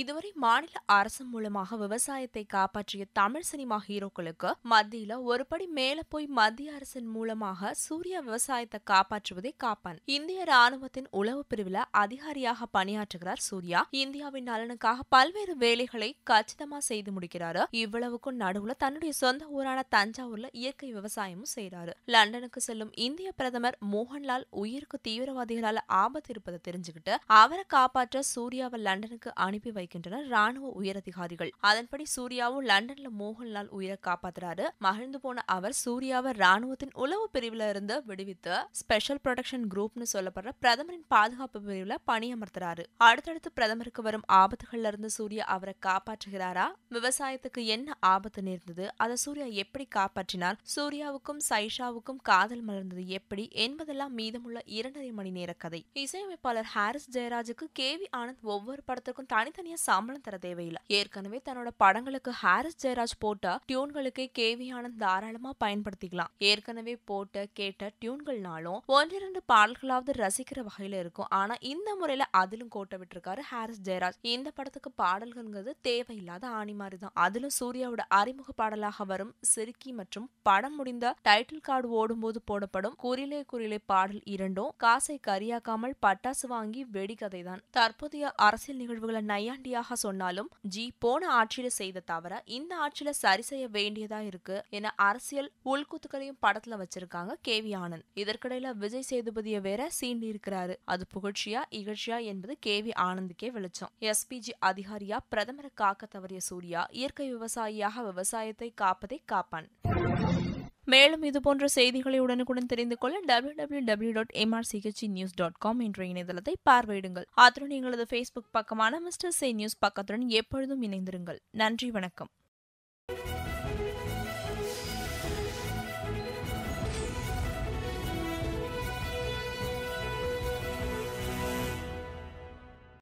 இதுவரை மாநில அரசு மூலமாக விவசாயத்தை காப்பாற்றிய தமிழ் சினிமா ஹீரோக்களுக்கு மத்தியில ஒருபடி மேல போய் மத்திய அரசின் மூலமாக சூர்யா விவசாயத்தை காப்பாற்றுவதே காப்பான் இந்திய ராணுவத்தின் உளவு பிரிவுல அதிகாரியாக பணியாற்றுகிறார் சூர்யா இந்தியாவின் நலனுக்காக பல்வேறு வேலைகளை கச்சிதமா செய்து முடிக்கிறாரு இவ்வளவுக்கும் நடுவுல தன்னுடைய சொந்த ஊரான தஞ்சாவூர்ல இயற்கை விவசாயமும் செய்யறாரு லண்டனுக்கு செல்லும் இந்திய பிரதமர் மோகன்லால் உயிருக்கு தீவிரவாதிகளால ஆபத்து இருப்பதை தெரிஞ்சுக்கிட்டு அவரை காப்பாற்ற சூர்யாவை லண்டனுக்கு அனுப்பி வைக்கின்றனர் ராணுவ உயரதிகாரிகள் அதன்படி சூர்யாவும் லண்டன்ல மோகன்லால் உயிரை காப்பாத்துறாரு மகிழ்ந்து போன அவர் சூர்யாவை ராணுவத்தின் உளவு பிரிவுல இருந்து விடுவித்து ஸ்பெஷல் ப்ரொடக்ஷன் குரூப்னு சொல்லப்படுற பிரதமரின் பாதுகாப்பு பிரிவுல பணியமர்த்துறாரு அடுத்தடுத்து பிரதமருக்கு வரும் ஆபத்துகள்ல இருந்து சூர்யா அவரை காப்பாற்றுகிறாரா விவசாயத்துக்கு என்ன ஆபத்து நேர்ந்தது அதை சூர்யா எப்படி காப்பாற்றினார் சூர்யாவுக்கும் சைஷாவுக்கும் காதல் மலர்ந்தது எப்படி என்பதெல்லாம் மீதமுள்ள இரண்டரை மணி நேர கதை இசையமைப்பாளர் ஹாரிஸ் ஜெயராஜுக்கு கே வி ஆனந்த் ஒவ்வொரு படத்திற்கும் தனித்தனியாக அதிகமாக சம்பளம் தர தேவையில்லை ஏற்கனவே தன்னோட படங்களுக்கு ஹாரிஸ் ஜெயராஜ் போட்ட டியூன்களுக்கு கே ஆனந்த் தாராளமா பயன்படுத்திக்கலாம் ஏற்கனவே போட்ட கேட்ட டியூன்கள்னாலும் ஒன்றிரண்டு பாடல்களாவது ரசிக்கிற வகையில இருக்கும் ஆனா இந்த முறையில அதிலும் கோட்டை விட்டுருக்காரு ஹாரிஸ் ஜெயராஜ் இந்த படத்துக்கு பாடல்கள்ங்கிறது தேவையில்லாத ஆணி மாதிரி தான் அதிலும் சூர்யாவோட அறிமுக பாடலாக வரும் சிரிக்கி மற்றும் படம் முடிந்த டைட்டில் கார்டு ஓடும்போது போடப்படும் குறிலே குறிலே பாடல் இரண்டும் காசை கரியாக்காமல் பட்டாசு வாங்கி வெடிக்கதை தான் தற்போதைய அரசியல் நிகழ்வுகளை நையா உடனடியாக சொன்னாலும் ஜி போன ஆட்சியில செய்த தவிர இந்த ஆட்சியில சரி செய்ய வேண்டியதா இருக்கு என அரசியல் உள்குத்துக்களையும் படத்துல வச்சிருக்காங்க கே வி ஆனந்த் இதற்கிடையில விஜய் சேதுபதிய வேற சீண்டி இருக்கிறாரு அது புகழ்ச்சியா இகழ்ச்சியா என்பது கே வி ஆனந்துக்கே வெளிச்சம் எஸ்பிஜி அதிகாரியா பிரதமரை காக்க தவறிய சூர்யா இயற்கை விவசாயியாக விவசாயத்தை காப்பதை காப்பான் மேலும் இதுபோன்ற செய்திகளை உடனுக்குடன் தெரிந்து கொள்ள டபிள்யூ டபிள்யூ டபிள்யூ டாட் எம்ஆர்சிஹெச்சி நியூஸ் டாட் காம் என்ற இணையதளத்தை பார்வையிடுங்கள் அத்துடன் எங்களது ஃபேஸ்புக் பக்கமான மிஸ்டர் சே நியூஸ் பக்கத்துடன் எப்பொழுதும் இணைந்திருங்கள் நன்றி வணக்கம்